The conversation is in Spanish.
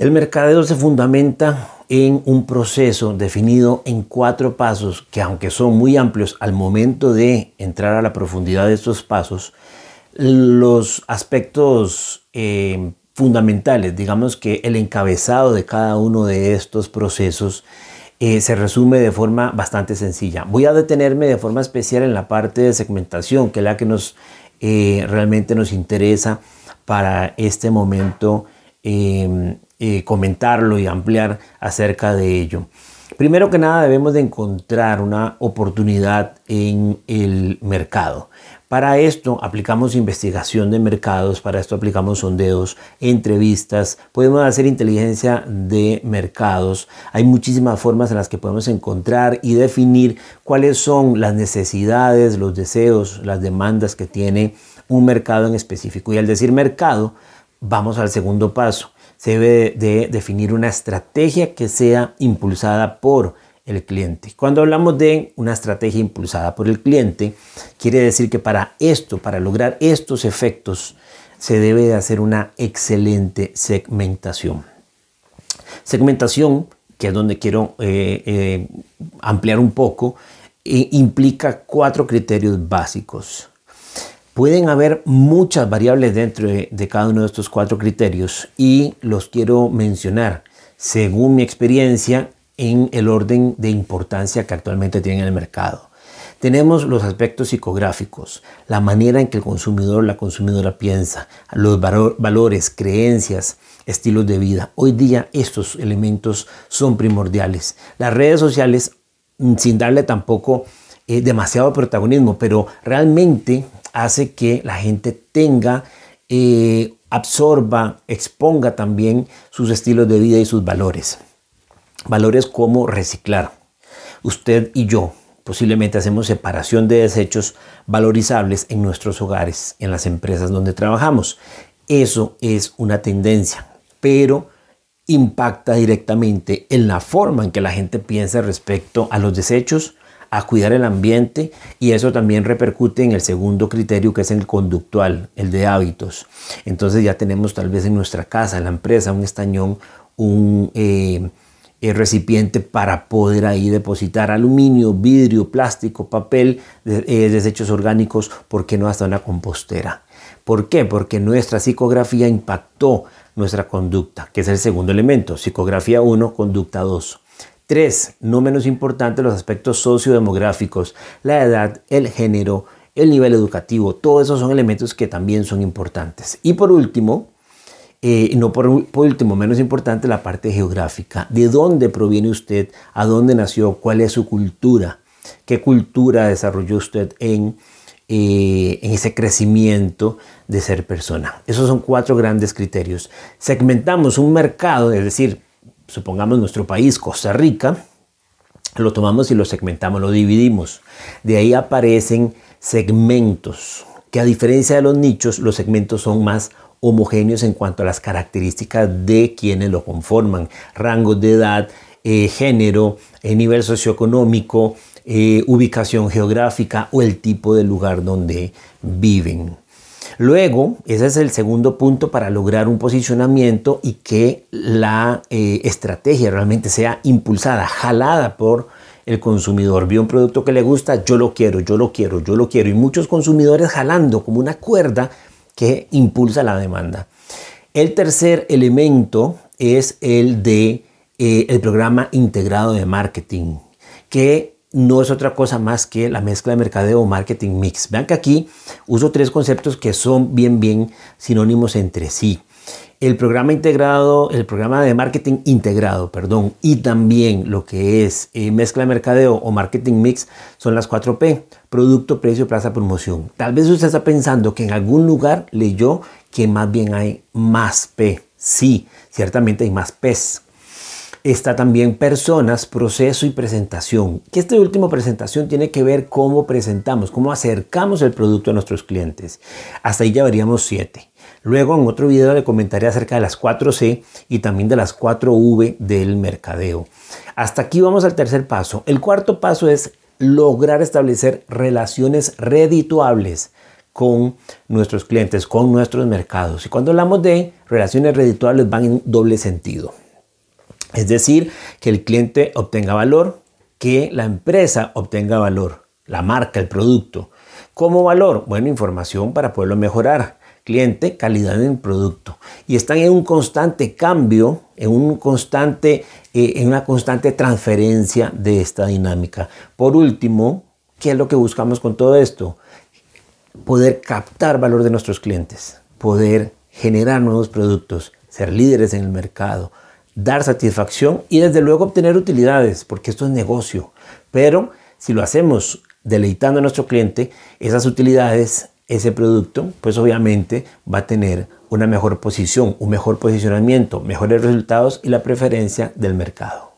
El mercadeo se fundamenta en un proceso definido en cuatro pasos que aunque son muy amplios al momento de entrar a la profundidad de estos pasos, los aspectos eh, fundamentales, digamos que el encabezado de cada uno de estos procesos eh, se resume de forma bastante sencilla. Voy a detenerme de forma especial en la parte de segmentación, que es la que nos, eh, realmente nos interesa para este momento Em, eh, comentarlo y ampliar acerca de ello. Primero que nada debemos de encontrar una oportunidad en el mercado. Para esto aplicamos investigación de mercados, para esto aplicamos sondeos, entrevistas, podemos hacer inteligencia de mercados. Hay muchísimas formas en las que podemos encontrar y definir cuáles son las necesidades, los deseos, las demandas que tiene un mercado en específico. Y al decir mercado, Vamos al segundo paso. Se debe de definir una estrategia que sea impulsada por el cliente. Cuando hablamos de una estrategia impulsada por el cliente, quiere decir que para esto, para lograr estos efectos, se debe de hacer una excelente segmentación. Segmentación, que es donde quiero eh, eh, ampliar un poco, implica cuatro criterios básicos. Pueden haber muchas variables dentro de, cada uno de estos cuatro criterios y los quiero mencionar según mi experiencia en el orden de importancia que actualmente tiene el mercado. Tenemos los aspectos psicográficos, la manera en que el consumidor, o la consumidora piensa, los valores, creencias, estilos de vida. Hoy día estos elementos son primordiales. Las redes sociales, mm, sin darle tampoco eh, demasiado protagonismo, pero realmente hace que la gente tenga, eh, absorba, exponga también sus estilos de vida y sus valores. Valores como reciclar. Usted y yo posiblemente hacemos separación de desechos valorizables en nuestros hogares, en las empresas donde trabajamos. Eso es una tendencia, pero impacta directamente en la forma en que la gente piensa respecto a los desechos a cuidar el ambiente y eso también repercute en el segundo criterio que es el conductual, el de hábitos. Entonces ya tenemos tal vez en nuestra casa, en la empresa, un estañón, un... Eh, eh, recipiente para poder ahí depositar aluminio, vidrio, plástico, papel, eh, desechos orgánicos, ¿por qué no hasta una compostera? ¿Por qué? Porque nuestra psicografía impactó nuestra conducta, que es el segundo elemento, psicografía 1, conducta 2. Tres, no menos importante, los aspectos sociodemográficos, la edad, el género, el nivel educativo, todos esos son elementos que también son importantes. Y por último, eh, no por, último, menos importante, la parte geográfica. ¿De dónde proviene usted? ¿A dónde nació? ¿Cuál es su cultura? ¿Qué cultura desarrolló usted en, eh, en ese crecimiento de ser persona? Esos son cuatro grandes criterios. Segmentamos un mercado, es decir, supongamos nuestro país, Costa Rica, lo tomamos y lo segmentamos, lo dividimos. De ahí aparecen segmentos, que a diferencia de los nichos, los segmentos son más homogéneos en cuanto a las características de quienes lo conforman, rangos de edad, eh, género, eh, nivel socioeconómico, eh, ubicación geográfica o el tipo de lugar donde viven. Luego, ese es el segundo punto para lograr un posicionamiento y que la eh, estrategia realmente sea impulsada, jalada por el consumidor. Vi un producto que le gusta, yo lo quiero, yo lo quiero, yo lo quiero. Y muchos consumidores jalando como una cuerda que impulsa la demanda. El tercer elemento es el de eh, el programa integrado de marketing, que no es otra cosa más que la mezcla de mercadeo o marketing mix. Vean que aquí uso tres conceptos que son bien, bien sinónimos entre sí. El programa integrado, el programa de marketing integrado, perdón, y también lo que es eh, mezcla de mercadeo o marketing mix son las 4P, producto, precio, plaza, promoción. Tal vez usted está pensando que en algún lugar leyó que más bien hay más P. Sí, ciertamente hay más P's, Está también personas, proceso y presentación. Que esta última presentación tiene que ver cómo presentamos, cómo acercamos el producto a nuestros clientes. Hasta ahí ya veríamos siete. Luego en otro video le comentaré acerca de las 4C y también de las 4V del mercadeo. Hasta aquí vamos al tercer paso. El cuarto paso es lograr establecer relaciones redituables con nuestros clientes, con nuestros mercados. Y cuando hablamos de relaciones redituables van en doble sentido. Es decir, que el cliente obtenga valor, que la empresa obtenga valor, la marca, el producto. ¿Cómo valor? Bueno, información para poderlo mejorar. Cliente, calidad en producto. Y están en un constante cambio, en, un constante, eh, en una constante transferencia de esta dinámica. Por último, ¿qué es lo que buscamos con todo esto? Poder captar valor de nuestros clientes, poder generar nuevos productos, ser líderes en el mercado, dar satisfacción y desde luego obtener utilidades, porque esto es negocio. Pero si lo hacemos deleitando a nuestro cliente, esas utilidades, ese producto, pues obviamente va a tener una mejor posición, un mejor posicionamiento, mejores resultados y la preferencia del mercado.